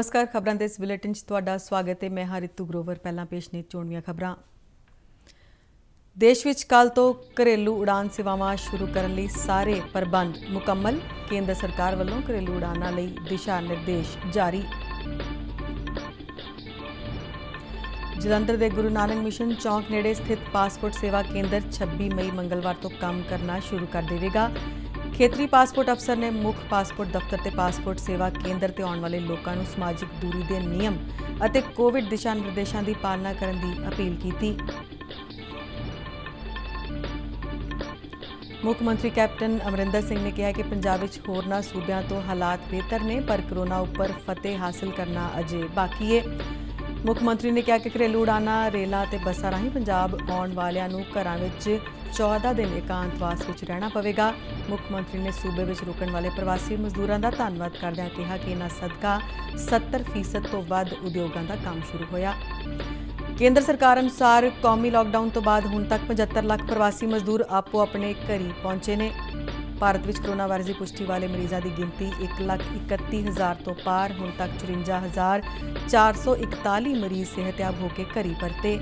ਨਮਸਕਾਰ ਖਬਰਾਂ ਦੇ ਇਸ ਬੁਲੇਟਿਨ 'ਚ ਤੁਹਾਡਾ ਸਵਾਗਤ ਹੈ ਮੈਂ ਹਰਿਤੂ ਗਰੋਵਰ ਪਹਿਲਾਂ ਪੇਸ਼ ਨੇ ਚੋਣਵੀਆਂ ਖਬਰਾਂ ਦੇਸ਼ ਵਿੱਚ ਕੱਲ ਤੋਂ ਘਰੇਲੂ ਉਡਾਨ ਸੇਵਾਵਾਂ ਸ਼ੁਰੂ ਕਰਨ ਲਈ ਸਾਰੇ ਪ੍ਰਬੰਧ ਮੁਕੰਮਲ ਕੇਂਦਰ ਸਰਕਾਰ ਵੱਲੋਂ ਘਰੇਲੂ ਉਡਾਨਾਂ ਲਈ ਦਿਸ਼ਾ ਨਿਰਦੇਸ਼ ਜਾਰੀ ਜਲੰਧਰ ਦੇ ਗੁਰੂ ਨਾਨਕ ਮਿਸ਼ਨ ਚੌਂਕ ਨੇੜੇ ਸਥਿਤ ਪਾਸਪੋਰਟ ਸੇਵਾ ਕੇਂਦਰ 26 ਮਈ ਮੰਗਲਵਾਰ ਤੋਂ ਕੰਮ ਕਰਨਾ ਸ਼ੁਰੂ ਕਰ ਦੇਵੇਗਾ ਖੇਤਰੀ ਪਾਸਪੋਰਟ ਅਫਸਰ ਨੇ ਮੁੱਖ ਪਾਸਪੋਰਟ ਦਫ਼ਤਰ ਤੇ ਪਾਸਪੋਰਟ ਸੇਵਾ ਕੇਂਦਰ ਤੇ ਆਉਣ ਵਾਲੇ ਲੋਕਾਂ ਨੂੰ ਸਮਾਜਿਕ ਦੂਰੀ ਦੇ ਨਿਯਮ ਅਤੇ ਕੋਵਿਡ ਦਿਸ਼ਾ ਨਿਰਦੇਸ਼ਾਂ ਦੀ ਪਾਲਣਾ ਕਰਨ ਦੀ ਅਪੀਲ ਕੀਤੀ। ਮੁੱਖ ਮੰਤਰੀ ਕੈਪਟਨ ਅਮਰਿੰਦਰ ਸਿੰਘ ਨੇ ਕਿਹਾ ਕਿ ਪੰਜਾਬ ਵਿੱਚ ਹੋਰਨਾਂ ਸੂਬਿਆਂ ਤੋਂ ਹਾਲਾਤ ਬਿਹਤਰ ਨੇ ਪਰ ਕਰੋਨਾ ਉੱਪਰ ਫਤਿਹ ਹਾਸਲ ਕਰਨਾ ਅਜੇ ਬਾਕੀ ਹੈ। ਮੁੱਖ ਮੰਤਰੀ ਨੇ ਕਿਹਾ ਕਿ ਘਰੇਲੂ ਉਡਾਨਾਂ ਰੇਲਾ ਤੇ ਬੱਸਾਂ ਰਾਹੀਂ ਪੰਜਾਬ ਆਉਣ ਵਾਲਿਆਂ ਨੂੰ ਘਰਾਂ ਵਿੱਚ 14 ਦਿਨ ਇਕਾਂਤਵਾਸ ਵਿੱਚ ਰਹਿਣਾ ਪਵੇਗਾ ਮੁੱਖ ਮੰਤਰੀ ਨੇ ਸੂਬੇ ਵਿੱਚ ਰੁਕਣ ਵਾਲੇ ਪ੍ਰਵਾਸੀ ਮਜ਼ਦੂਰਾਂ ਦਾ ਧੰਨਵਾਦ ਕਰਦਿਆਂ ਕਿਹਾ ਕਿ ਇਹਨਾਂ ਸਦਕਾ 70% ਤੋਂ ਵੱਧ ਉਦਯੋਗਾਂ ਦਾ ਕੰਮ ਸ਼ੁਰੂ ਹੋਇਆ ਕੇਂਦਰ ਸਰਕਾਰ ਅਨੁਸਾਰ ਕੌਮੀ ਲਾਕਡਾਊਨ ਤੋਂ ਬਾਅਦ ਹੁਣ ਤੱਕ 75 ਲੱਖ ਪ੍ਰਵਾਸੀ ਮਜ਼ਦੂਰ ਆਪੋ ਆਪਣੇ ਘਰੀ ਪਹੁੰਚੇ ਨੇ ਭਾਰਤ ਵਿੱਚ ਕੋਰੋਨਾ ਵਾਇਰਸ ਦੀ ਪੁਸ਼ਟੀ ਵਾਲੇ ਮਰੀਜ਼ਾਂ ਦੀ ਗਿਣਤੀ 131000 ਤੋਂ ਪਾਰ ਹੁਣ ਤੱਕ 54441 ਮਰੀਜ਼ ਸਿਹਤਯਾਬ ਹੋ ਕੇ ਘਰੀ ਪਰਤੇ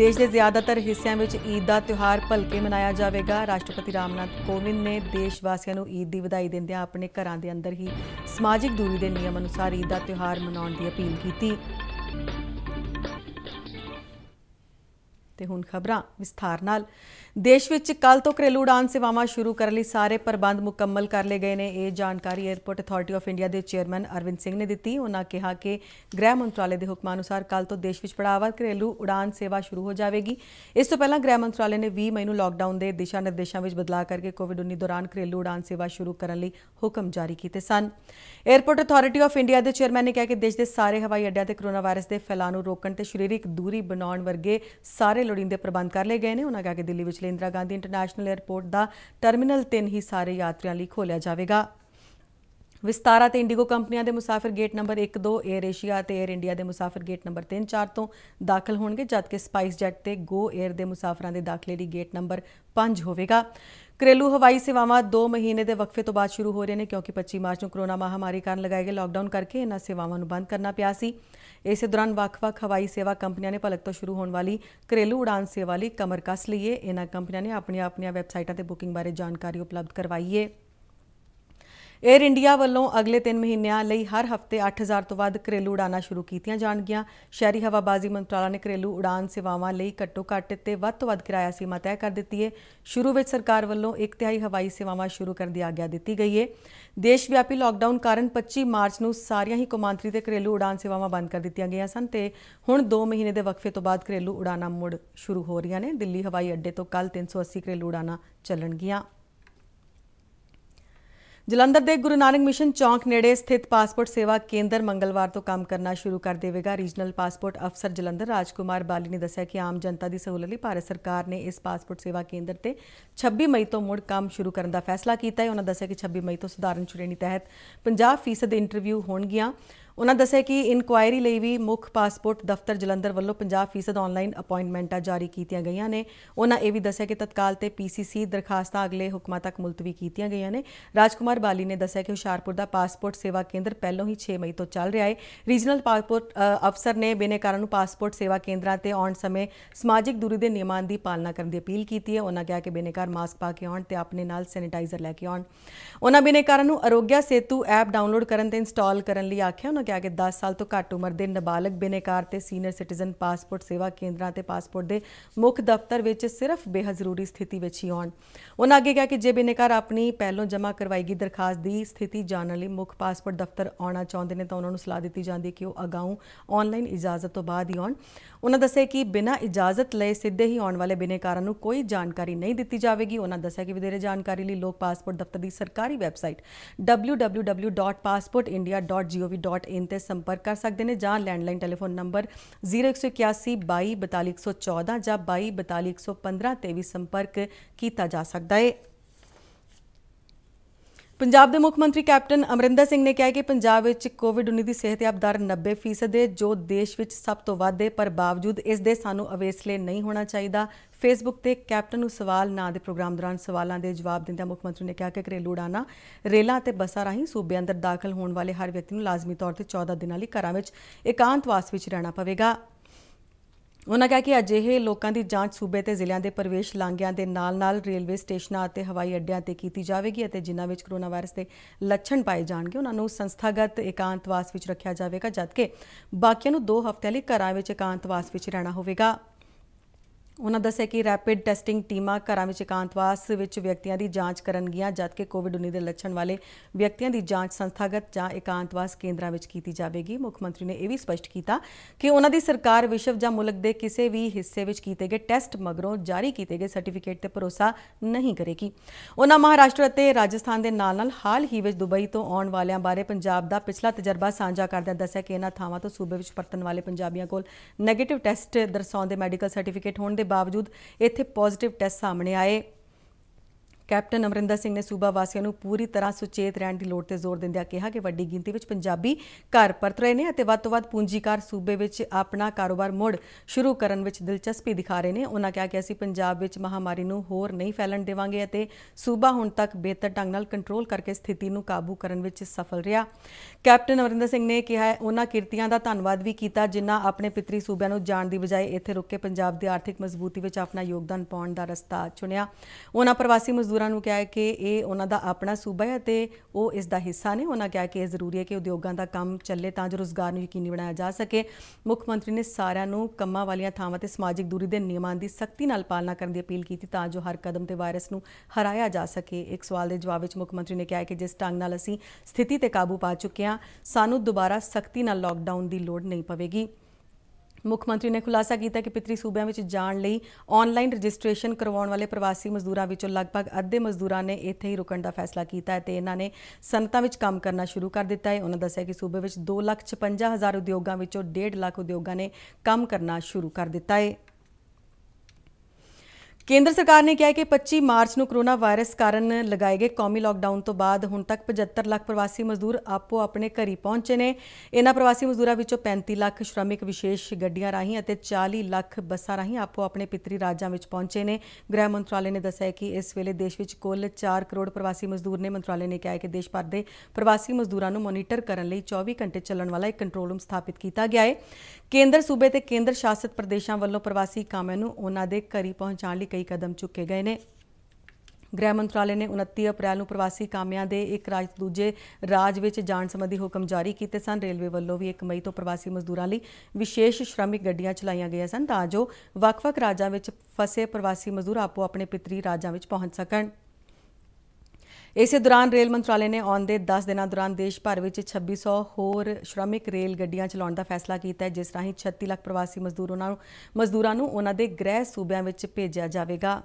ਦੇਸ਼ ਦੇ ਜ਼ਿਆਦਾਤਰ ਹਿੱਸਿਆਂ ਵਿੱਚ ਈਦ ਦਾ ਤਿਉਹਾਰ ਭਲਕੇ ਮਨਾਇਆ ਜਾਵੇਗਾ ਰਾਸ਼ਟਰਪਤੀ ਰਾਮਨਾਥ ਕੋਵਿੰਦ ਨੇ ਦੇਸ਼ ਵਾਸੀਆਂ ਨੂੰ ਈਦ ਦੀ ਵਧਾਈ ਦਿੰਦਿਆਂ ਆਪਣੇ ਘਰਾਂ ਦੇ ਅੰਦਰ ਹੀ ਸਮਾਜਿਕ ਦੂਰੀ ਦੇ ਨਿਯਮ ਅਨੁਸਾਰ ਈਦ ਦਾ ਤਿਉਹਾਰ ਮਨਾਉਣ ਦੀ ਅਪੀਲ ਕੀਤੀ ਤੇ ਹੁਣ ਖਬਰਾਂ ਵਿਸਥਾਰ ਨਾਲ ਦੇਸ਼ ਵਿੱਚ ਕੱਲ ਤੋਂ ਘਰੇਲੂ ਉਡਾਨ ਸੇਵਾਵਾਂ ਸ਼ੁਰੂ ਕਰਨ ਲਈ ਸਾਰੇ ਪ੍ਰਬੰਧ ਮੁਕੰਮਲ ਕਰ ਲਏ ਗਏ ਨੇ ਇਹ ਜਾਣਕਾਰੀ 에ਰਪੋਰਟ ਅਥਾਰਟੀ ਆਫ ਇੰਡੀਆ ਦੇ ਚੇਅਰਮੈਨ ਅਰਵਿੰਦ ਸਿੰਘ ਨੇ ਦਿੱਤੀ ਉਹਨਾਂ ਕਿਹਾ ਕਿ ਗ੍ਰਹਿ ਮੰਤਰਾਲੇ ਦੇ ਹੁਕਮਾਂ ਅਨੁਸਾਰ ਕੱਲ ਤੋਂ ਦੇਸ਼ ਵਿੱਚ ਪੜਾਵਾ ਘਰੇਲੂ ਉਡਾਨ ਸੇਵਾ ਸ਼ੁਰੂ ਹੋ ਜਾਵੇਗੀ ਇਸ ਤੋਂ ਪਹਿਲਾਂ ਗ੍ਰਹਿ ਮੰਤਰਾਲੇ ਨੇ 20 ਮਈ ਨੂੰ ਲਾਕਡਾਊਨ ਦੇ ਦਿਸ਼ਾ ਨਿਰਦੇਸ਼ਾਂ ਵਿੱਚ ਬਦਲਾਅ ਕਰਕੇ ਕੋਵਿਡ-19 ਦੌਰਾਨ ਘਰੇਲੂ ਉਡਾਨ ਸੇਵਾ ਸ਼ੁਰੂ ਕਰਨ ਲਈ ਹੁਕਮ ਜਾਰੀ ਕੀਤੇ ਸਨ 에ਰਪੋਰਟ ਅਥਾਰਟੀ ਆਫ ਇੰਡੀਆ ਦੇ ਚੇਅਰਮੈਨ ਨੇ ਕਿਹਾ ਕਿ ਦੇਸ਼ ਦੇ ਸਾਰੇ ਹਵਾਈ ਅੱਡਿਆਂ ਤੇ ਕੋਰੋਨਾ ਵਾਇਰਸ ਦੇ ਫੈਲਾਅ ਨੂੰ ਰੋਕਣ ਤੇ ਸਰੀਰਕ ਦੂਰੀ ਬਣਾਉਣ ਵਰਗੇ ਸਾਰੇ ਲੋੜੀਂਦੇ ਪ੍ਰਬੰਧ ਕਰ ਲਏ ਗਏ ਨੇ ਉਹਨਾਂ ਕਿਹਾ ਕਿ ਦਿੱਲੀ ਵਿਚਲੇ ਇੰਦਰਾ ਗਾਂਧੀ ਇੰਟਰਨੈਸ਼ਨਲ 에ਅਰਪੋਰਟ ਦਾ ਟਰਮੀਨਲ 3 ਹੀ ਸਾਰੇ ਯਾਤਰੀਆਂ ਲਈ ਖੋਲਿਆ ਜਾਵੇਗਾ ਵਿਸਤਾਰਾ ਤੇ ਇੰਡੀਗੋ ਕੰਪਨੀਆਂ ਦੇ ਮੁਸਾਫਰ ਗੇਟ ਨੰਬਰ 1 2 에ਅਰ ਏਸ਼ੀਆ ਤੇ 에ਅਰ ਇੰਡੀਆ ਦੇ ਮੁਸਾਫਰ ਗੇਟ ਨੰਬਰ 3 4 ਤੋਂ ਦਾਖਲ ਹੋਣਗੇ ਜਦਕਿ ਸਪਾਈਸ ਜੈਟ ਤੇ ਗੋ 에ਅਰ ਦੇ ਮੁਸਾਫਰਾਂ ਦੇ ਦਾਖਲੇ ਲਈ ਗੇਟ ਨੰਬਰ 5 ਹੋਵੇਗਾ ਘਰੇਲੂ ਹਵਾਈ ਸੇਵਾਵਾਂ 2 ਮਹੀਨੇ ਦੇ ਵਕਫੇ ਤੋਂ ਬਾਅਦ ਸ਼ੁਰੂ ਹੋ ਰਹੇ ਨੇ ਕਿਉਂਕਿ 25 ਮਾਰਚ ਨੂੰ ਕਰੋਨਾ ਮਹਾਮਾਰੀ ਕਾਰਨ ਲਗਾਏ ਗਏ ਲਾਕਡਾਊਨ ਕਰਕੇ ਇਹਨਾਂ ਸੇਵਾਵਾਂ ਨੂੰ ਬੰਦ ਕਰਨਾ ਪਿਆ ਸੀ ਇਸੇ ਦੌਰਾਨ ਵੱਖ-ਵੱਖ ਹਵਾਈ ਸੇਵਾ ਕੰਪਨੀਆਂ ਨੇ ਭਲਕ ਤੋਂ ਸ਼ੁਰੂ ਹੋਣ ਵਾਲੀ ਘਰੇਲੂ ਉਡਾਨ ਸੇਵਾ ਲਈ ਕਮਰ ਕੱਸ ਲਈਏ ਇਹਨਾਂ ਕੰਪਨੀਆਂ ਨੇ ਆਪਣੀਆਂ ਆਪਣੀਆਂ ਵੈਬਸਾਈਟਾਂ ਤੇ ਬੁਕਿੰਗ ਬਾਰੇ ਜਾਣਕਾਰੀ ਉਪਲਬਧ ਕਰਵਾਈ ਹੈ ਏਅਰ ਇੰਡੀਆ ਵੱਲੋਂ ਅਗਲੇ 3 ਮਹੀਨਿਆਂ ਲਈ ਹਰ ਹਫ਼ਤੇ 8000 ਤੋਂ ਵੱਧ ਘਰੇਲੂ ਉਡਾਨਾਂ ਸ਼ੁਰੂ ਕੀਤੀਆਂ ਜਾਣਗੀਆਂ ਸ਼ਹਿਰੀ ਹਵਾਬਾਜ਼ੀ ਮੰਤਰਾਲਾ ਨੇ ਘਰੇਲੂ ਉਡਾਨ ਸੇਵਾਵਾਂ ਲਈ ਘੱਟੋ-ਘੱਟ ਤੇ ਵੱਧ ਤੋਂ ਵੱਧ ਕਿਰਾਇਆ ਸੀਮਾ ਤੈਅ ਕਰ ਦਿੱਤੀ ਹੈ ਸ਼ੁਰੂ ਵਿੱਚ ਸਰਕਾਰ ਵੱਲੋਂ ਇੱਕ ਤਿਹਾਈ ਹਵਾਈ ਸੇਵਾਵਾਂ ਸ਼ੁਰੂ ਕਰਨ ਦੀ ਆਗਿਆ ਦਿੱਤੀ ਗਈ ਹੈ ਦੇਸ਼ ਵਿਆਪੀ ਲਾਕਡਾਊਨ ਕਾਰਨ 25 ਮਾਰਚ ਨੂੰ ਸਾਰੀਆਂ ਹੀ ਕੌਮਾਂਤਰੀ ਤੇ ਘਰੇਲੂ ਉਡਾਨ ਸੇਵਾਵਾਂ ਬੰਦ ਕਰ ਦਿੱਤੀਆਂ ਗਈਆਂ ਸਨ ਤੇ ਹੁਣ 2 ਮਹੀਨੇ ਦੇ ਵਕਫੇ ਤੋਂ ਬਾਅਦ ਘਰੇਲੂ ਉਡਾਨਾਂ ਮੁੜ ਸ਼ੁਰੂ ਹੋ ਰਹੀਆਂ ਨੇ ਦਿੱਲੀ ਹਵਾਈ ਅੱਡੇ ਤੋਂ ਕੱਲ 380 ਘਰੇਲੂ ਉਡਾਨਾਂ ਚੱਲਣਗੀਆਂ ਜਲੰਧਰ ਦੇ ਗੁਰੂ ਨਾਨਕ ਮਿਸ਼ਨ ਚੌਂਕ ਨੇੜੇ ਸਥਿਤ ਪਾਸਪੋਰਟ ਸੇਵਾ ਕੇਂਦਰ ਮੰਗਲਵਾਰ ਤੋਂ ਕੰਮ ਕਰਨਾ ਸ਼ੁਰੂ ਕਰ ਦੇਵੇਗਾ ਰੀਜਨਲ ਪਾਸਪੋਰਟ ਅਫਸਰ ਜਲੰਧਰ ਰਾਜਕੁਮਾਰ ਬਾਲੀ ਨੇ ਦੱਸਿਆ ਕਿ ਆਮ ਜਨਤਾ ਦੀ ਸਹੂਲਤ ਲਈ ਭਾਰਤ ਸਰਕਾਰ ਨੇ ਇਸ ਪਾਸਪੋਰਟ ਸੇਵਾ ਕੇਂਦਰ ਤੇ 26 ਮਈ ਤੋਂ ਮੁੜ ਕੰਮ ਸ਼ੁਰੂ ਕਰਨ ਦਾ ਫੈਸਲਾ ਕੀਤਾ ਹੈ ਉਹਨਾਂ ਦੱਸਿਆ ਕਿ 26 ਮਈ ਤੋਂ ਸਧਾਰਨ ਚੁਣੇਣੀ ਤਹਿਤ 50% ਇੰਟਰਵਿਊ ਹੋਣਗੀਆਂ ਉਹਨਾਂ ਦੱਸਿਆ ਕਿ ਇਨਕੁਆਇਰੀ ਲਈ ਵੀ ਮੁੱਖ ਪਾਸਪੋਰਟ ਦਫ਼ਤਰ ਜਲੰਧਰ ਵੱਲੋਂ 50% ਆਨਲਾਈਨ ਅਪਾਇੰਟਮੈਂਟਾਂ ਜਾਰੀ ਕੀਤੀਆਂ ਗਈਆਂ ਨੇ ਉਹਨਾਂ ਇਹ ਵੀ ਦੱਸਿਆ ਕਿ ਤਤਕਾਲ ਤੇ ਪੀਸੀਸੀ ਦਰਖਾਸਤਾਂ ਅਗਲੇ ਹੁਕਮਾਂ ਤੱਕ ਮੁਲਤਵੀ ਕੀਤੀਆਂ ਗਈਆਂ ਨੇ ਰਾਜਕੁਮਾਰ ਬਾਲੀ ਨੇ ਦੱਸਿਆ ਕਿ ਹੁਸ਼ਿਆਰਪੁਰ ਦਾ ਪਾਸਪੋਰਟ ਸੇਵਾ ਕੇਂਦਰ ਪਹਿਲਾਂ ਹੀ 6 ਮਈ ਤੋਂ ਚੱਲ ਰਿਹਾ ਹੈ ਰੀਜਨਲ ਪਾਸਪੋਰਟ ਅਫਸਰ ਨੇ ਬਿਨੇਕਾਰਾਂ ਨੂੰ ਪਾਸਪੋਰਟ ਸੇਵਾ ਕੇਂਦਰਾਂ ਤੇ ਆਉਣ ਸਮੇਂ ਸਮਾਜਿਕ ਦੂਰੀ ਦੇ ਨਿਯਮਾਂ ਦੀ ਪਾਲਣਾ ਕਰਨ ਦੀ ਅਪੀਲ ਕੀਤੀ ਹੈ ਉਹਨਾਂ ਕਿਹਾ ਕਿ ਬਿਨੇਕਾਰ ਮਾਸਕ ਪਾ ਕੇ ਆਉਣ ਤੇ ਆਪਣੇ ਨਾਲ ਸੈਨੀਟਾਈਜ਼ਰ ਲੈ ਕੇ ਆਉਣ ਉਹਨਾਂ ਬੇਨੇਕਾਰਾਂ ਨੂੰ ਅਰੋਗਿਆ ਸੇਤੂ ਐਪ ਡਾਊਨਲੋਡ ਕਰਨ ਤੇ ਇੰਸਟਾਲ ਕਰਨ ਲਈ ਆਖਿਆ ਉਹਨਾਂ ਗਿਆ ਕਿ 10 ਸਾਲ ਤੋਂ ਘੱਟ ਉਮਰ ਦੇ ਨਾਬਾਲਗ ਬਿਨੇਕਾਰ ਤੇ ਸੀਨੀਅਰ ਸਿਟੀਜ਼ਨ ਪਾਸਪੋਰਟ ਸੇਵਾ ਕੇਂਦਰਾਂ ਤੇ ਪਾਸਪੋਰਟ ਦੇ ਮੁੱਖ ਦਫ਼ਤਰ ਵਿੱਚ ਸਿਰਫ ਬੇਹਜ਼ਰੂਰੀ ਸਥਿਤੀ ਵਿੱਚ ਹੀ ਆਉਣ ਉਹਨਾਂ ਅੱਗੇ ਕਿਹਾ ਕਿ ਜੇ ਬਿਨੇਕਾਰ ਆਪਣੀ ਪਹਿਲੋਂ ਜਮ੍ਹਾਂ ਕਰਵਾਈ ਗਈ ਦਰਖਾਸਤ ਦੀ ਸਥਿਤੀ ਜਾਣਨ ਲਈ ਮੁੱਖ ਪਾਸਪੋਰਟ ਦਫ਼ਤਰ ਆਉਣਾ ਚਾਹੁੰਦੇ ਨੇ ਤਾਂ ਉਹਨਾਂ ਨੂੰ ਸਲਾਹ ਦਿੱਤੀ ਜਾਂਦੀ ਹੈ ਕਿ ਉਹ ਅਗਾਊਂ ਆਨਲਾਈਨ ਇਜਾਜ਼ਤ ਤੋਂ ਬਾਅਦ ਹੀ ਆਉਣ ਉਹਨਾਂ ਦੱਸਿਆ ਕਿ ਬਿਨਾਂ ਇਜਾਜ਼ਤ ਲਏ ਸਿੱਧੇ ਹੀ ਆਉਣ ਵਾਲੇ ਬਿਨੇਕਾਰਾਂ ਨੂੰ ਕੋਈ ਜਾਣਕਾਰੀ ਨਹੀਂ ਦਿੱਤੀ ਜਾਵੇਗੀ ਉਹਨਾਂ ਦੱਸਿਆ ਕਿ ਵਿਦੇਰੇ ਜਾਣਕਾਰੀ ਲਈ ਲੋਕ ਪਾਸਪੋਰਟ ਦਫ਼ਤਰ ਦੀ ਸਰਕਾਰੀ ਵੈਬਸਾਈਟ www.passportindia.gov.in ਇਨ ਤੇ ਸੰਪਰਕ ਕਰ ਸਕਦੇ ਨੇ ਜਾਂ ਲੈਂਡਲਾਈਨ ਟੈਲੀਫੋਨ ਨੰਬਰ 0181 ਜਾਂ 2242115 ਤੇ ਵੀ ਸੰਪਰਕ ਕੀਤਾ ਜਾ ਸਕਦਾ ਹੈ ਪੰਜਾਬ ਦੇ ਮੁੱਖ ਮੰਤਰੀ ਕੈਪਟਨ ਅਮਰਿੰਦਰ ਸਿੰਘ ਨੇ ਕਿਹਾ ਕਿ ਪੰਜਾਬ ਵਿੱਚ ਕੋਵਿਡ-19 ਦੀ ਸਿਹਤਯਾਬ ਦਰ 90% ਹੈ ਜੋ ਦੇਸ਼ ਵਿੱਚ ਸਭ ਤੋਂ ਵੱਧ ਹੈ ਪਰ ਬਾਵਜੂਦ ਇਸ ਦੇ ਸਾਨੂੰ ਅਵੇਸਲੇ ਨਹੀਂ ਹੋਣਾ ਚਾਹੀਦਾ ਫੇਸਬੁੱਕ ਤੇ ਕੈਪਟਨ ਨੂੰ ਸਵਾਲ ਨਾ ਦੇ ਪ੍ਰੋਗਰਾਮ ਦੌਰਾਨ ਸਵਾਲਾਂ ਦੇ ਜਵਾਬ ਦਿੰਦਿਆਂ ਮੁੱਖ ਮੰਤਰੀ ਨੇ ਕਿਹਾ ਕਿ ਘਰੇਲੂ ਉਡਾਨਾਂ ਰੇਲਾਂ ਤੇ ਬੱਸਾਂ ਰਾਹੀਂ ਸੂਬੇ ਅੰਦਰ ਦਾਖਲ ਹੋਣ ਵਾਲੇ ਹਰ ਵਿਅਕਤੀ ਨੂੰ ਲਾਜ਼ਮੀ ਤੌਰ ਤੇ 14 ਦਿਨਾਂ ਲਈ ਘਰਾਂ ਵਿੱਚ ਇਕਾਂਤਵਾਸ ਵਿੱਚ ਰਹਿਣਾ ਪਵੇਗਾ ਉਹਨਾਂ ਕਹਿਆ ਕਿ ਅਜਿਹੇ ਲੋਕਾਂ ਦੀ ਜਾਂਚ ਸੂਬੇ ਤੇ ਜ਼ਿਲ੍ਹਿਆਂ ਦੇ ਪ੍ਰਵੇਸ਼ ਲਾਂਘਿਆਂ ਦੇ ਨਾਲ-ਨਾਲ ਰੇਲਵੇ ਸਟੇਸ਼ਨਾਂ ਅਤੇ ਹਵਾਈ ਅੱਡਿਆਂ ਤੇ ਕੀਤੀ ਜਾਵੇਗੀ ਅਤੇ ਜਿਨ੍ਹਾਂ ਵਿੱਚ ਕੋਰੋਨਾ ਵਾਇਰਸ ਦੇ ਲੱਛਣ ਪਾਏ ਜਾਣਗੇ ਉਹਨਾਂ ਨੂੰ ਸੰਸਥਾਗਤ ਇਕਾਂਤਵਾਸ ਵਿੱਚ ਰੱਖਿਆ ਜਾਵੇਗਾ ਜਦਕਿ ਬਾਕੀਆਂ ਨੂੰ 2 ਹਫ਼ਤਿਆਂ ਲਈ ਘਰਾਂ ਵਿੱਚ ਇਕਾਂਤਵਾਸ ਵਿੱਚ ਰਹਿਣਾ ਹੋਵੇਗਾ ਉਹਨਾਂ ਦੱਸਿਆ ਕਿ ਰੈਪਿਡ ਟੈਸਟਿੰਗ ਟੀਮਾਂ ਘਰਾਂ ਵਿੱਚ ਇਕਾਂਤਵਾਸ ਵਿੱਚ ਵਿਅਕਤੀਆਂ ਦੀ ਜਾਂਚ ਕਰਨਗੀਆਂ ਜਦਕਿ ਕੋਵਿਡ-19 ਦੇ ਲੱਛਣ ਵਾਲੇ ਵਿਅਕਤੀਆਂ ਦੀ ਜਾਂਚ ਸੰਸਥਾਗਤ ਜਾਂ ਇਕਾਂਤਵਾਸ ਕੇਂਦਰਾਂ ਵਿੱਚ ਕੀਤੀ ਜਾਵੇਗੀ ਮੁੱਖ ਮੰਤਰੀ ਨੇ ਇਹ ਵੀ ਸਪਸ਼ਟ ਕੀਤਾ ਕਿ ਉਹਨਾਂ ਦੀ ਸਰਕਾਰ ਵਿਸ਼ਵ ਜਾਂ ਮੁਲਕ ਦੇ ਕਿਸੇ ਵੀ ਹਿੱਸੇ ਵਿੱਚ ਕੀਤੇ ਗਏ ਟੈਸਟ ਮਗਰੋਂ ਜਾਰੀ ਕੀਤੇ ਗਏ ਸਰਟੀਫਿਕੇਟ ਤੇ ਭਰੋਸਾ ਨਹੀਂ ਕਰੇਗੀ ਉਹਨਾਂ ਮਹਾਰਾਸ਼ਟਰ ਅਤੇ ਰਾਜਸਥਾਨ ਦੇ ਨਾਲ-ਨਾਲ ਹਾਲ ਹੀ ਵਿੱਚ ਦੁਬਈ ਤੋਂ ਆਉਣ ਵਾਲਿਆਂ ਬਾਰੇ ਪੰਜਾਬ ਦਾ ਪਿਛਲਾ ਤਜਰਬਾ ਸਾਂਝਾ ਕਰਦਿਆਂ ਦੱਸਿਆ ਕਿ ਇਹਨਾਂ ਥਾਵਾਂ ਤੋਂ ਸੂਬੇ ਵਿੱਚ ਪਰਤਣ ਵਾਲੇ ਪੰਜਾਬੀਆਂ ਕੋਲ ਨੈਗੇਟਿਵ ਟੈਸਟ ਦਰਸਾਉਂਦੇ ਮੈਡੀਕਲ ਸਰਟੀਫਿਕੇਟ ਹੋਣ ਦੇ ਬਾਵਜੂਦ ਇੱਥੇ ਪੋਜ਼ਿਟਿਵ ਟੈਸਟ ਸਾਹਮਣੇ ਆਏ ਕੈਪਟਨ ਅਮਰਿੰਦਰ ਸਿੰਘ ਨੇ ਸੂਬਾ ਵਾਸੀਆਂ ਨੂੰ ਪੂਰੀ ਤਰ੍ਹਾਂ ਸੁਚੇਤ ਰਹਿਣ ਦੀ ਲੋੜ ਤੇ ਜ਼ੋਰ ਦਿੰਦਿਆਂ ਕਿਹਾ ਕਿ ਵੱਡੀ ਗਿਣਤੀ ਵਿੱਚ ਪੰਜਾਬੀ ਘਰ ਪਰਤ ਰਹੇ ਨੇ ਅਤੇ ਵੱਧ ਤੋਂ ਵੱਧ ਪੂੰਜੀਕਾਰ ਸੂਬੇ ਵਿੱਚ ਆਪਣਾ ਕਾਰੋਬਾਰ ਮੁੜ ਸ਼ੁਰੂ ਕਰਨ ਵਿੱਚ ਦਿਲਚਸਪੀ ਦਿਖਾ ਰਹੇ ਨੇ ਉਹਨਾਂ ਕਿਹਾ ਕਿ ਅਸੀਂ ਪੰਜਾਬ ਵਿੱਚ ਮਹਾਮਾਰੀ ਨੂੰ ਹੋਰ ਨਹੀਂ ਫੈਲਣ ਦੇਵਾਂਗੇ ਅਤੇ ਸੂਬਾ ਹੁਣ ਤੱਕ ਬਿਹਤਰ ਢੰਗ ਨਾਲ ਕੰਟਰੋਲ ਕਰਕੇ ਸਥਿਤੀ ਨੂੰ ਕਾਬੂ ਕਰਨ ਵਿੱਚ ਸਫਲ ਰਿਹਾ ਕੈਪਟਨ ਅਮਰਿੰਦਰ ਸਿੰਘ ਨੇ ਕਿਹਾ ਉਹਨਾਂ ਕਿਰਤੀਆਂ ਦਾ ਧੰਨਵਾਦ ਵੀ ਕੀਤਾ ਜਿਨ੍ਹਾਂ ਆਪਣੇ ਪਿਤਰੀ ਸੂਬਿਆਂ ਨੂੰ ਜਾਣ ਦੀ ਬਜਾਏ ਇੱਥੇ ਰੁੱਕ ਕੇ ਪੰਜਾਬ ਦੀ ਆਰਥਿਕ ਮਜ਼ਬੂਤੀ ਵਿੱਚ ਆਪਣਾ ਯੋਗਦਾਨ ਪਾਉਣ ਦਾ ਰਸਤਾ ਚੁਣਿਆ ਉਹਨਾਂ ਪ੍ਰਵਾਸੀ ਮਜ਼ਦੂਰ ਮਜ਼ਦੂਰਾਂ ਨੂੰ ਕਿਹਾ ਕਿ ਇਹ ਉਹਨਾਂ ਦਾ ਆਪਣਾ ਸੂਬਾ ਹੈ ਤੇ ਉਹ ਇਸ ਦਾ ਹਿੱਸਾ ਨੇ ਉਹਨਾਂ ਕਿਹਾ ਕਿ ਇਹ ਜ਼ਰੂਰੀ ਹੈ ਕਿ ਉਦਯੋਗਾਂ ਦਾ ਕੰਮ ਚੱਲੇ ਤਾਂ ਜੋ ਰੋਜ਼ਗਾਰ ਨੂੰ ਯਕੀਨੀ ਬਣਾਇਆ ਜਾ ਸਕੇ ਮੁੱਖ ਮੰਤਰੀ ਨੇ ਸਾਰਿਆਂ ਨੂੰ ਕੰਮਾਂ ਵਾਲੀਆਂ ਥਾਵਾਂ ਤੇ ਸਮਾਜਿਕ ਦੂਰੀ ਦੇ ਨਿਯਮਾਂ ਦੀ ਸਖਤੀ ਨਾਲ ਪਾਲਣਾ ਕਰਨ ਦੀ ਅਪੀਲ ਕੀਤੀ ਤਾਂ ਜੋ ਹਰ ਕਦਮ ਤੇ ਵਾਇਰਸ ਨੂੰ ਹਰਾਇਆ ਜਾ ਸਕੇ ਇੱਕ ਸਵਾਲ ਦੇ ਜਵਾਬ ਵਿੱਚ ਮੁੱਖ ਮੰਤਰੀ ਨੇ ਕਿਹਾ ਕਿ ਜਿਸ ਢੰਗ ਨਾਲ ਅਸੀਂ ਸਥਿਤੀ ਤੇ ਕਾਬੂ ਪਾ ਚੁੱਕੇ ਹਾਂ ਸਾਨੂੰ ਦੁਬਾਰਾ ਸਖਤੀ ਨਾਲ ਲਾਕਡਾਊਨ ਦੀ ਲੋੜ ਨਹੀਂ ਪਵੇਗੀ ਮੁੱਖ ਮੰਤਰੀ ਨੇ ਖੁਲਾਸਾ ਕੀਤਾ ਕਿ ਪਿਤਰੀ ਸੂਬਿਆਂ ਵਿੱਚ ਜਾਣ ਲਈ ਆਨਲਾਈਨ ਰਜਿਸਟ੍ਰੇਸ਼ਨ ਕਰਵਾਉਣ ਵਾਲੇ ਪ੍ਰਵਾਸੀ ਮਜ਼ਦੂਰਾਂ ਵਿੱਚੋਂ ਲਗਭਗ ਅੱਧੇ ਮਜ਼ਦੂਰਾਂ ਨੇ ਇੱਥੇ ਹੀ ਰੁਕਣ ਦਾ ਫੈਸਲਾ ਕੀਤਾ ਹੈ ਤੇ ਇਹਨਾਂ ਨੇ ਸਨਤਾਂ ਵਿੱਚ ਕੰਮ ਕਰਨਾ ਸ਼ੁਰੂ ਕਰ ਦਿੱਤਾ ਹੈ ਉਹਨਾਂ ਦੱਸਿਆ ਕਿ ਸੂਬੇ ਵਿੱਚ 2 ਲੱਖ 56 ਹਜ਼ਾਰ ਉਦਯੋਗਾਂ ਵਿੱਚੋਂ 1.5 ਲੱਖ ਉਦਯੋਗਾਂ ਨੇ ਕੰਮ ਕਰਨਾ ਸ਼ੁਰੂ ਕਰ ਦਿੱਤਾ ਹੈ ਕੇਂਦਰ ਸਰਕਾਰ ਨੇ ਕਿਹਾ ਕਿ 25 ਮਾਰਚ ਨੂੰ ਕਰੋਨਾ ਵਾਇਰਸ ਕਾਰਨ ਲਗਾਏ ਗਏ ਕੌਮੀ ਲਾਕਡਾਊਨ ਤੋਂ ਬਾਅਦ ਹੁਣ ਤੱਕ 75 ਲੱਖ ਪ੍ਰਵਾਸੀ ਮਜ਼ਦੂਰ ਆਪੋ ਆਪਣੇ ਘਰੀ ਪਹੁੰਚੇ ਨੇ ਇਹਨਾਂ ਪ੍ਰਵਾਸੀ ਮਜ਼ਦੂਰਾਂ ਵਿੱਚੋਂ 35 ਲੱਖ ਸ਼੍ਰਮਿਕ ਵਿਸ਼ੇਸ਼ ਗੱਡੀਆਂ ਰਾਹੀਂ ਅਤੇ 40 ਲੱਖ ਬੱਸਾਂ ਰਾਹੀਂ ਆਪੋ ਆਪਣੇ ਪਿਤਰੀ ਰਾਜਾਂ ਵਿੱਚ ਪਹੁੰਚੇ ਨੇ ਗ੍ਰਹਿ ਮੰਤਰਾਲੇ ਨੇ ਦੱਸਿਆ ਕਿ ਇਸ ਵੇਲੇ ਦੇਸ਼ ਵਿੱਚ ਕੁੱਲ 4 ਕਰੋੜ ਪ੍ਰਵਾਸੀ ਮਜ਼ਦੂਰ ਨੇ ਮੰਤਰਾਲੇ ਨੇ ਕਿਹਾ ਕਿ ਦੇਸ਼ ਭਰ ਦੇ ਪ੍ਰਵਾਸੀ ਮਜ਼ਦੂਰਾਂ ਨੂੰ ਮੋਨੀਟਰ ਕਰਨ ਲਈ 24 ਘੰਟੇ ਚੱਲਣ ਵਾਲਾ ਇੱਕ ਕੰਟਰੋਲ ਰੂਮ ਸਥਾਪਿਤ ਕੀਤਾ ਗਿਆ ਹੈ ਕੇਂਦਰ ਸੂਬੇ ਤੇ ਕੇਂਦਰ ਸ਼ਾਸਿਤ ਪ੍ਰਦੇਸ਼ਾਂ ਵੱਲੋਂ ਪ੍ਰਵਾਸੀ ਕਾਮਿਆਂ ਨੂੰ ਉਹਨਾਂ ਦੇ ਘਰੀ ਪਹੁੰਚਾਉਣ ਲਈ ਕਈ ਕਦਮ ਚੁੱਕੇ ਗਏ ਨੇ ਗ੍ਰਹਿ ਮੰਤਰਾਲੇ ਨੇ 29 ਅਪ੍ਰੈਲ ਨੂੰ ਪ੍ਰਵਾਸੀ ਕਾਮਿਆਂ ਦੇ ਇੱਕ ਰਾਜ ਤੋਂ ਦੂਜੇ ਰਾਜ ਵਿੱਚ ਜਾਣ ਸੰਬੰਧੀ ਹੁਕਮ ਜਾਰੀ ਕੀਤੇ ਸਨ ਰੇਲਵੇ ਵੱਲੋਂ ਵੀ 1 ਮਈ ਤੋਂ ਪ੍ਰਵਾਸੀ ਮਜ਼ਦੂਰਾਂ ਲਈ ਵਿਸ਼ੇਸ਼ ਸ਼੍ਰਮਿਕ ਗੱਡੀਆਂ ਚਲਾਈਆਂ ਗਈਆਂ ਸਨ ਤਾਂ ਜੋ ਵੱਖ-ਵੱਖ ਰਾਜਾਂ ਵਿੱਚ ਫਸੇ ਪ੍ਰਵਾਸੀ ਮਜ਼ਦੂਰ ਆਪੋ ਆਪਣੇ ਪਿਤਰੀ ਰਾਜਾਂ ਵਿੱਚ ਪਹੁੰਚ ਸਕਣ ਇਸੇ ਦੌਰਾਨ ਰੇਲ ਮੰਤਰਾਲੇ ਨੇ ਆਉਂਦੇ 10 ਦਿਨਾਂ ਦੌਰਾਨ ਦੇਸ਼ ਭਰ ਵਿੱਚ 2600 ਹੋਰ ਸ਼੍ਰਮਿਕ ਰੇਲ ਗੱਡੀਆਂ ਚਲਾਉਣ ਦਾ ਫੈਸਲਾ ਕੀਤਾ ਹੈ ਜਿਸ ਰਾਹੀਂ 36 ਲੱਖ ਪ੍ਰਵਾਸੀ ਮਜ਼ਦੂਰਾਂ ਨੂੰ ਮਜ਼ਦੂਰਾਂ ਨੂੰ ਉਹਨਾਂ ਦੇ ਗ੍ਰਹਿ ਸੂਬਿਆਂ ਵਿੱਚ ਭੇਜਿਆ ਜਾਵੇਗਾ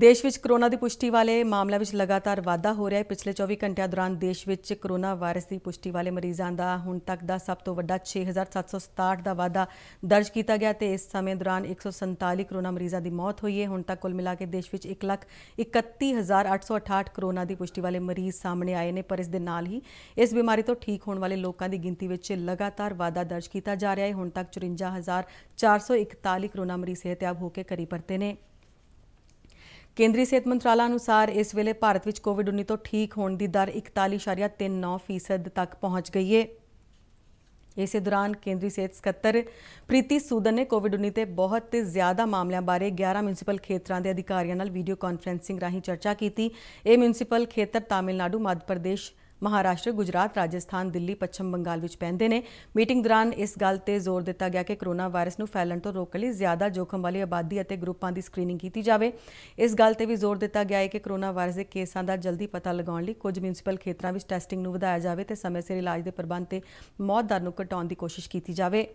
ਦੇਸ਼ ਵਿੱਚ ਕਰੋਨਾ ਦੀ ਪੁਸ਼ਟੀ ਵਾਲੇ ਮਾਮਲਿਆਂ ਵਿੱਚ ਲਗਾਤਾਰ ਵਾਧਾ ਹੋ ਰਿਹਾ ਹੈ ਪਿਛਲੇ 24 ਘੰਟਿਆਂ ਦੌਰਾਨ ਦੇਸ਼ ਵਿੱਚ ਕਰੋਨਾ ਵਾਇਰਸ ਦੀ ਪੁਸ਼ਟੀ ਵਾਲੇ ਮਰੀਜ਼ਾਂ ਦਾ ਹੁਣ ਤੱਕ ਦਾ ਸਭ ਤੋਂ ਵੱਡਾ 6767 ਦਾ ਵਾਧਾ ਦਰਜ ਕੀਤਾ ਗਿਆ ਤੇ ਇਸ ਸਮੇਂ ਦੌਰਾਨ 147 ਕਰੋਨਾ ਮਰੀਜ਼ਾਂ ਦੀ ਮੌਤ ਹੋਈ ਹੈ ਹੁਣ ਤੱਕ ਕੁੱਲ ਮਿਲਾ ਕੇ ਦੇਸ਼ ਵਿੱਚ 131868 ਕਰੋਨਾ ਦੀ ਪੁਸ਼ਟੀ ਵਾਲੇ ਮਰੀਜ਼ ਸਾਹਮਣੇ ਆਏ ਨੇ ਪਰ ਇਸ ਦੇ ਨਾਲ ਹੀ ਇਸ ਬਿਮਾਰੀ ਤੋਂ ਠੀਕ ਹੋਣ ਵਾਲੇ ਲੋਕਾਂ ਦੀ ਗਿਣਤੀ ਵਿੱਚ ਲਗਾਤਾਰ ਵਾਧਾ ਦਰਜ ਕੀਤਾ ਜਾ ਰਿਹਾ ਹੈ ਹੁਣ ਤੱਕ 54441 ਕਰੋਨਾ ਮਰੀਜ਼ ਸਿਹਤਯਾਬ ਹੋ ਕੇ ਘਰੀ ਪਰਤੇ ਨੇ ਕੇਂਦਰੀ ਸਿਹਤ ਮੰਤਰਾਲਾ ਅਨੁਸਾਰ ਇਸ ਵੇਲੇ ਭਾਰਤ ਵਿੱਚ ਕੋਵਿਡ-19 ਤੋਂ ਠੀਕ ਹੋਣ ਦੀ ਦਰ 41.39% ਤੱਕ ਪਹੁੰਚ ਗਈ ਹੈ ਇਸੇ ਦੌਰਾਨ ਕੇਂਦਰੀ ਸਿਹਤ ਸਕੱਤਰ ਪ੍ਰੀਤੀ ਸੂਦਨ ਨੇ ਕੋਵਿਡ-19 ਦੇ ਬਹੁਤ ਜ਼ਿਆਦਾ ਮਾਮਲਿਆਂ ਬਾਰੇ 11 ਮਿਊਨਿਸਪਲ ਖੇਤਰਾਂ ਦੇ ਅਧਿਕਾਰੀਆਂ ਨਾਲ ਵੀਡੀਓ ਕਾਨਫਰੈਂਸਿੰਗ ਰਾਹੀਂ ਚਰਚਾ ਕੀਤੀ ਇਹ ਮਿਊਨਿਸਪਲ ਖੇਤਰ ਤਾਮਿਲਨਾਡੂ ਮੱਧ ਪ੍ਰਦੇਸ਼ ਮਹਾਰਾਸ਼ਟਰ ਗੁਜਰਾਤ ਰਾਜਸਥਾਨ ਦਿੱਲੀ ਪੱਛਮ ਬੰਗਾਲ ਵਿੱਚ ਪੈਂਦੇ ਨੇ ਮੀਟਿੰਗ ਦੌਰਾਨ ਇਸ ਗੱਲ ਤੇ ਜ਼ੋਰ ਦਿੱਤਾ ਗਿਆ ਕਿ ਕਰੋਨਾ ਵਾਇਰਸ ਨੂੰ ਫੈਲਣ ਤੋਂ ਰੋਕਣ ਲਈ ਜ਼ਿਆਦਾ ਜੋਖਮ ਵਾਲੀ ਆਬਾਦੀ ਅਤੇ ਗਰੁੱਪਾਂ ਦੀ ਸਕਰੀਨਿੰਗ ਕੀਤੀ ਜਾਵੇ ਇਸ ਗੱਲ ਤੇ ਵੀ ਜ਼ੋਰ ਦਿੱਤਾ ਗਿਆ ਹੈ ਕਿ ਕਰੋਨਾ ਵਾਇਰਸ ਦੇ ਕੇਸਾਂ ਦਾ ਜਲਦੀ ਪਤਾ ਲਗਾਉਣ ਲਈ ਕੁਝ ਮਿਊਨਿਸਪਲ ਖੇਤਰਾਂ ਵਿੱਚ ਟੈਸਟਿੰਗ ਨੂੰ ਵਧਾਇਆ ਜਾਵੇ ਤੇ ਸਮੇਂ ਸਿਰ ਇਲਾਜ ਦੇ ਪ੍ਰਬੰਧ ਤੇ ਮੌਤ ਦਰ ਨੂੰ ਘਟਾਉਣ ਦੀ ਕੋਸ਼ਿਸ਼ ਕੀਤੀ ਜਾਵੇ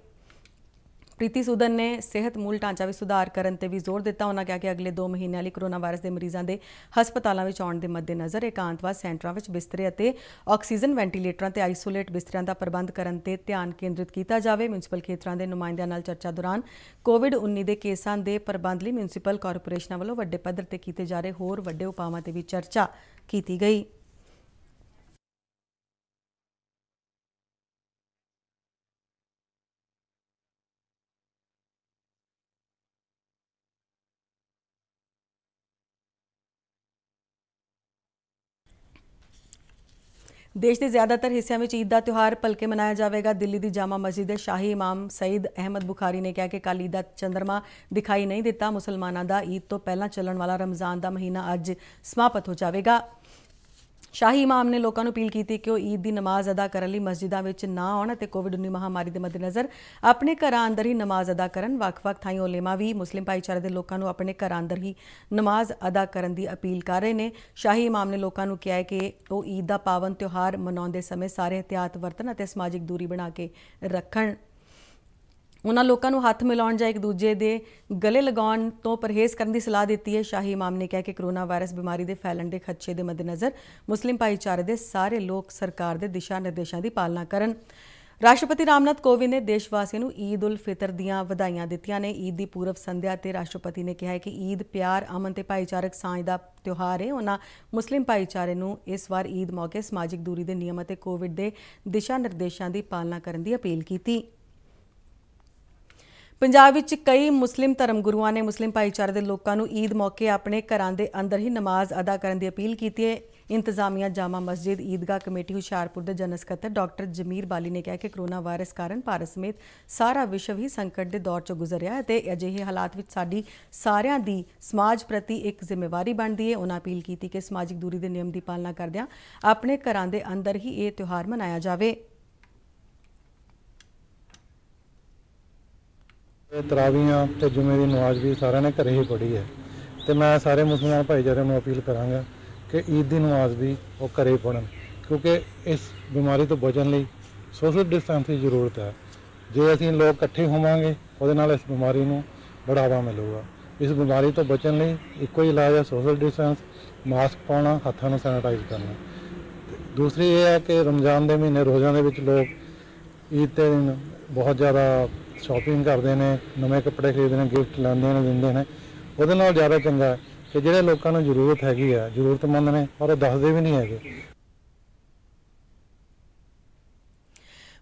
ਪ੍ਰੀਤੀ ਸੁਦਨ ਨੇ ਸਿਹਤ ਮੂਲ ਢਾਂਚਾ ਵਿੱਚ ਸੁਧਾਰ ਕਰਨ ਤੇ ਵੀ ਜ਼ੋਰ ਦਿੱਤਾ ਉਹਨਾਂ ਕਿਹਾ ਕਿ ਅਗਲੇ 2 ਮਹੀਨਿਆਂ ਲਈ ਕੋਰੋਨਾ ਵਾਇਰਸ ਦੇ ਮਰੀਜ਼ਾਂ ਦੇ ਹਸਪਤਾਲਾਂ ਵਿੱਚ ਆਉਣ ਦੇ ਮੱਦੇਨਜ਼ਰ ਇਕਾਂਤਵਾਸ ਸੈਂਟਰਾਂ ਵਿੱਚ ਬਿਸਤਰੇ ਅਤੇ ਆਕਸੀਜਨ ਵੈਂਟੀਲੇਟਰਾਂ ਤੇ ਆਈਸੋਲੇਟ ਬਿਸਤਰਿਆਂ ਦਾ ਪ੍ਰਬੰਧ ਕਰਨ ਤੇ ਧਿਆਨ ਕੇਂਦਰਿਤ ਕੀਤਾ ਜਾਵੇ ਮਿਊਨਿਸਪਲ ਖੇਤਰਾਂ ਦੇ ਨੁਮਾਇੰਦਿਆਂ ਨਾਲ ਚਰਚਾ ਦੌਰਾਨ ਕੋਵਿਡ-19 ਦੇ ਕੇਸਾਂ ਦੇ ਪ੍ਰਬੰਧ ਲਈ ਮਿਊਨਿਸਪਲ ਕਾਰਪੋਰੇਸ਼ਨਾਂ ਵੱਲੋਂ ਵੱਡੇ ਪੱਧਰ ਤੇ ਕੀਤੇ ਜਾ ਰਹੇ ਹੋਰ ਵੱਡੇ ਉਪਾਵਾਂ ਤੇ ਵੀ ਚਰਚਾ ਕੀਤੀ ਗਈ ਦੇਸ਼ ਦੇ ਜ਼ਿਆਦਾਤਰ ਹਿੱਸਿਆਂ ਵਿੱਚ ਈਦ ਦਾ ਤਿਉਹਾਰ ਪਲਕੇ ਮਨਾਇਆ ਜਾਵੇਗਾ ਦਿੱਲੀ ਦੀ ਜਾਮਾ ਮਸਜਿਦ ਦੇ ਸ਼ਾਹੀ ਇਮਾਮ ਸੈਦ ਅਹਿਮਦ ਬੁਖਾਰੀ ਨੇ ਕਿਹਾ ਕਿ ਕੱਲ ਈਦ ਦਾ ਚੰਦਰਮਾ ਦਿਖਾਈ ਨਹੀਂ ਦਿੱਤਾ ਮੁਸਲਮਾਨਾਂ ਦਾ ਈਦ ਤੋਂ ਪਹਿਲਾਂ ਚੱਲਣ ਵਾਲਾ ਰਮਜ਼ਾਨ ਦਾ ਮਹੀਨਾ ਅੱਜ ਸਮਾਪਤ ਹੋ ਜਾਵੇਗਾ ਸ਼ਾਹੀ ਇਮਾਮ ਨੇ ਲੋਕਾਂ ਨੂੰ ਅਪੀਲ ਕੀਤੀ ਕਿ ਉਹ ਈਦ ਦੀ ਨਮਾਜ਼ ਅਦਾ ਕਰਨ ਲਈ ਮਸਜਿਦਾਂ ਵਿੱਚ ਨਾ ਆਉਣ ਅਤੇ ਕੋਵਿਡ-19 ਮਹਾਮਾਰੀ ਦੇ ਮੱਦੇਨਜ਼ਰ ਆਪਣੇ ਘਰਾਂ ਅੰਦਰ ਹੀ ਨਮਾਜ਼ ਅਦਾ ਕਰਨ ਵੱਖ ਥਾਈ ਥਾਈਂ ਉਲੇਮਾ ਵੀ ਮੁਸਲਿਮ ਭਾਈਚਾਰੇ ਦੇ ਲੋਕਾਂ ਨੂੰ ਆਪਣੇ ਘਰਾਂ ਅੰਦਰ ਹੀ ਨਮਾਜ਼ ਅਦਾ ਕਰਨ ਦੀ ਅਪੀਲ ਕਰ ਰਹੇ ਨੇ ਸ਼ਾਹੀ ਇਮਾਮ ਨੇ ਲੋਕਾਂ ਨੂੰ ਕਿਹਾ ਹੈ ਕਿ ਉਹ ਈਦ ਦਾ ਪਾਵਨ ਤਿਉਹਾਰ ਮਨਾਉਂਦੇ ਸਮੇਂ ਸਾਰੇ ਇhtiyat ਵਰਤਣ ਅਤੇ ਸਮਾਜਿਕ ਦੂਰੀ ਬਣਾ ਕੇ ਰੱਖਣ ਉਹਨਾਂ ਲੋਕਾਂ ਨੂੰ ਹੱਥ ਮਿਲਾਉਣ ਜਾਂ ਇੱਕ ਦੂਜੇ ਦੇ ਗਲੇ ਲਗਾਉਣ ਤੋਂ ਪਰਹੇਜ਼ ਕਰਨ ਦੀ ਸਲਾਹ ਦਿੱਤੀ ਹੈ ਸ਼ਾਹੀ ਇਮਾਮ ਨੇ ਕਿਹਾ ਕਿ ਕਰੋਨਾ ਵਾਇਰਸ ਬਿਮਾਰੀ ਦੇ ਫੈਲਣ ਦੇ ਖਤਰੇ ਦੇ ਮੱਦੇਨਜ਼ਰ ਮੁਸਲਿਮ ਭਾਈਚਾਰੇ ਦੇ ਸਾਰੇ ਲੋਕ ਸਰਕਾਰ ਦੇ ਦਿਸ਼ਾ ਨਿਰਦੇਸ਼ਾਂ ਦੀ ਪਾਲਣਾ ਕਰਨ ਰਾਸ਼ਟਰਪਤੀ ਰਾਮਨਾਥ ਕੋਵਿੰਦ ਨੇ ਦੇਸ਼ ਵਾਸੀਆਂ ਨੂੰ ਈਦ ਉਲ ਫਿਤਰ ਦੀਆਂ ਵਧਾਈਆਂ ਦਿੱਤੀਆਂ ਨੇ ਈਦ ਦੀ ਪੂਰਵ ਸੰਧਿਆ ਤੇ ਰਾਸ਼ਟਰਪਤੀ ਨੇ ਕਿਹਾ ਹੈ ਕਿ ਈਦ ਪਿਆਰ ਅਮਨ ਤੇ ਭਾਈਚਾਰਕ ਸਾਂਝ ਦਾ ਤਿਉਹਾਰ ਹੈ ਉਹਨਾਂ ਮੁਸਲਿਮ ਭਾਈਚਾਰੇ ਨੂੰ ਇਸ ਵਾਰ ਈਦ ਮੌਕੇ ਸਮਾਜਿਕ ਦੂਰੀ ਦੇ ਨਿਯਮ ਅਤੇ ਕੋਵਿਡ ਦੇ ਦਿਸ਼ਾ ਨਿਰਦੇਸ਼ਾਂ ਦੀ ਪਾਲਣਾ ਕਰਨ ਦੀ ਅਪੀਲ ਕੀਤੀ ਪੰਜਾਬ ਵਿੱਚ ਕਈ ਮੁਸਲਿਮ ਧਰਮ ਗੁਰੂਆਂ ਨੇ ਮੁਸਲਿਮ ਭਾਈਚਾਰੇ ਦੇ ਲੋਕਾਂ ਨੂੰ ਈਦ ਮੌਕੇ ਆਪਣੇ ਘਰਾਂ ਦੇ ਅੰਦਰ ਹੀ ਨਮਾਜ਼ ਅਦਾ ਕਰਨ ਦੀ ਅਪੀਲ ਕੀਤੀ ਹੈ ਇੰਤਜ਼ਾਮੀਆ ਜਾਮਾ ਮਸਜਿਦ ਈਦਗਾਹ ਕਮੇਟੀ ਹੁਸ਼ਿਆਰਪੁਰ ਦੇ ਜਨਸਕਤਰ ਡਾਕਟਰ ਜਮੀਰ ਬਾਲੀ ਨੇ ਕਿਹਾ ਕਿ ਕਰੋਨਾ ਵਾਇਰਸ ਕਾਰਨ ਭਾਰਤ ਸਮੇਤ ਸਾਰਾ ਵਿਸ਼ਵ ਹੀ ਸੰਕਟ ਦੇ ਦੌਰ ਚੋਂ ਗੁਜ਼ਰਿਆ ਹੈ ਤੇ ਅਜਿਹੇ ਹਾਲਾਤ ਵਿੱਚ ਸਾਡੀ ਸਾਰਿਆਂ ਦੀ ਸਮਾਜ ਪ੍ਰਤੀ ਇੱਕ ਜ਼ਿੰਮੇਵਾਰੀ ਬਣਦੀ ਹੈ ਉਹਨਾਂ ਅਪੀਲ ਕੀਤੀ ਕਿ ਸਮਾਜਿਕ ਦੂਰੀ ਦੇ ਨਿਯਮ ਦੀ ਪਾਲਣਾ ਕਰਦਿਆਂ ਆਪਣੇ ਘਰਾਂ ਦੇ ਅੰਦਰ ਹੀ ਇਹ ਤਿਉਹਾਰ ਮਨਾਇਆ ਜਾਵੇ ਤਰਾਵੀਆਂ ਤੇ ਜੁਮੇ ਦੀ ਨਮਾਜ਼ ਵੀ ਸਾਰਿਆਂ ਨੇ ਘਰੇ ਹੀ ਪੜੀ ਹੈ ਤੇ ਮੈਂ ਸਾਰੇ ਮੁਸਲਮਾਨ ਭਾਈਚਾਰੇ ਨੂੰ ਅਪੀਲ ਕਰਾਂਗਾ ਕਿ ਈਦ ਦੀ ਨਮਾਜ਼ ਵੀ ਉਹ ਘਰੇ ਪੜਨ ਕਿਉਂਕਿ ਇਸ ਬਿਮਾਰੀ ਤੋਂ ਬਚਣ ਲਈ ਸੋਸ਼ਲ ਡਿਸਟੈਂਸ ਦੀ ਜ਼ਰੂਰਤ ਹੈ ਜੇ ਅਸੀਂ ਲੋਕ ਇਕੱਠੇ ਹੋਵਾਂਗੇ ਉਹਦੇ ਨਾਲ ਇਸ ਬਿਮਾਰੀ ਨੂੰ ਬੜਾਵਾ ਮਿਲੂਗਾ ਇਸ ਬਿਮਾਰੀ ਤੋਂ ਬਚਣ ਲਈ ਇੱਕੋ ਹੀ ਇਲਾਜ ਹੈ ਸੋਸ਼ਲ ਡਿਸਟੈਂਸ ਮਾਸਕ ਪਾਉਣਾ ਹੱਥਾਂ ਨੂੰ ਸੈਨੀਟਾਈਜ਼ ਕਰਨਾ ਦੂਸਰੀ ਇਹ ਹੈ ਕਿ ਰਮਜ਼ਾਨ ਦੇ ਮਹੀਨੇ ਰੋਜ਼ਾਂ ਦੇ ਵਿੱਚ ਲੋਕ ਈਦ ਤੇ ਬਹੁਤ ਜ਼ਿਆਦਾ ਸ਼ਾਪਿੰਗ ਕਰਦੇ ਨੇ ਨਵੇਂ ਕੱਪੜੇ ਖਰੀਦਦੇ ਨੇ ਗਿਫਟ ਲੈਂਦੇ ਨੇ ਦਿੰਦੇ ਨੇ ਉਹਦੇ ਨਾਲ ਜ਼ਿਆਦਾ ਚੰਗਾ ਹੈ ਕਿ ਜਿਹੜੇ ਲੋਕਾਂ ਨੂੰ ਜ਼ਰੂਰਤ ਹੈਗੀ ਆ ਜ਼ਰੂਰਤਮੰਦ ਨੇ ਪਰ ਉਹ ਦੱਸਦੇ ਵੀ ਨਹੀਂ ਹੈਗੇ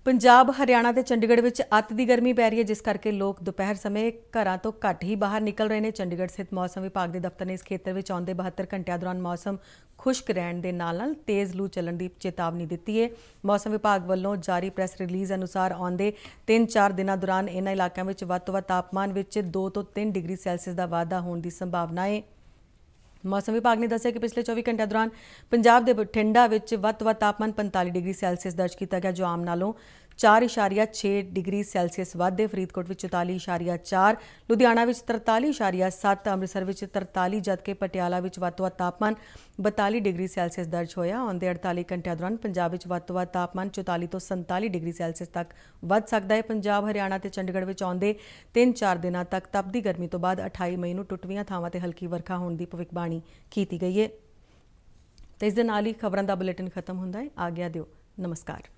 ਪੰਜਾਬ ਹਰਿਆਣਾ ਤੇ ਚੰਡੀਗੜ੍ਹ ਵਿੱਚ ਅੱਤ ਦੀ ਗਰਮੀ ਪੈ ਰਹੀ ਹੈ ਜਿਸ ਕਰਕੇ ਲੋਕ ਦੁਪਹਿਰ ਸਮੇਂ ਘਰਾਂ ਤੋਂ ਘੱਟ ਹੀ ਬਾਹਰ ਨਿਕਲ ਰਹੇ ਨੇ ਚੰਡੀਗੜ੍ਹ ਸਥਿਤ ਮੌਸਮ ਵਿਭਾਗ ਦੇ ਦਫ਼ਤਰ ਨੇ ਇਸ ਖੇਤਰ ਵਿੱਚ ਆਉਂਦੇ 72 ਘੰਟਿਆਂ ਦੌਰਾਨ ਮੌਸਮ ਖੁਸ਼ਕ ਰਹਿਣ ਦੇ ਨਾਲ ਨਾਲ ਤੇਜ਼ ਲੂ ਚੱਲਣ ਦੀ ਚੇਤਾਵਨੀ ਦਿੱਤੀ ਹੈ ਮੌਸਮ ਵਿਭਾਗ ਵੱਲੋਂ ਜਾਰੀ ਪ੍ਰੈਸ ਰਿਲੀਜ਼ ਅਨੁਸਾਰ ਆਉਂਦੇ 3-4 ਦਿਨਾਂ ਦੌਰਾਨ ਇਹਨਾਂ ਇਲਾਕਿਆਂ ਵਿੱਚ ਵੱਧ ਤੋਂ ਵੱਧ ਤਾਪਮਾਨ ਵਿੱਚ 2 ਤੋਂ 3 ਡਿਗਰੀ ਸੈਲਸੀਅਸ ਦਾ ਵਾਧਾ ਹੋਣ ਦੀ ਸੰਭਾਵਨਾ ਹੈ ਮੌਸਮ ਵਿਭਾਗ ਨੇ ਦੱਸਿਆ ਕਿ ਪਿਛਲੇ 24 ਘੰਟਿਆਂ ਦੌਰਾਨ ਪੰਜਾਬ ਦੇ ਬਠਿੰਡਾ ਵਿੱਚ ਵੱਧ ਤੋਂ ਵੱਧ ਤਾਪਮਾਨ 45 ਡਿਗਰੀ ਸੈਲਸੀਅਸ ਦਰਜ ਕੀਤਾ ਗਿਆ ਜੋ ਆਮ ਨਾਲੋਂ 4.6 ਡਿਗਰੀ ਸੈਲਸੀਅਸ ਵਾਧੇ ਫਰੀਦਕੋਟ ਵਿੱਚ 44.4 ਲੁਧਿਆਣਾ ਵਿੱਚ 43.7 ਅੰਮ੍ਰਿਤਸਰ ਵਿੱਚ 43 ਜਦਕਿ ਪਟਿਆਲਾ ਵਿੱਚ ਵੱਧ ਤੋਂ ਵੱਧ ਤਾਪਮਾਨ 42 ਡਿਗਰੀ ਸੈਲਸੀਅਸ ਦਰਜ ਹੋਇਆ ਆਉਂਦੇ 48 ਘੰਟਿਆਂ ਦੌਰਾਨ ਪੰਜਾਬ ਵਿੱਚ ਵੱਧ ਤੋਂ ਵੱਧ ਤਾਪਮਾਨ 44 ਤੋਂ 47 ਡਿਗਰੀ ਸੈਲਸੀਅਸ ਤੱਕ ਵੱਧ ਸਕਦਾ ਹੈ ਪੰਜਾਬ ਹਰਿਆਣਾ ਤੇ ਚੰਡੀਗੜ੍ਹ ਵਿੱਚ ਆਉਂਦੇ 3-4 ਦਿਨਾਂ ਤੱਕ ਤਪਦੀ ਗਰਮੀ ਤੋਂ ਬਾਅਦ 28 ਮਈ ਨੂੰ ਟੁੱਟਵੀਆਂ ਥਾਵਾਂ ਤੇ ਹਲਕੀ ਵਰਖਾ ਹੋਣ ਦੀ ਭਵਿੱਖਬਾਣੀ ਕੀਤੀ ਗਈ ਹੈ ਤੇ ਇਸ ਦੇ ਨਾਲ ਹੀ ਖਬਰਾਂ ਦਾ ਬੁਲੇਟਿਨ ਖਤਮ ਹੁੰਦਾ ਹੈ ਆਗਿਆ ਦਿਓ ਨਮਸਕਾਰ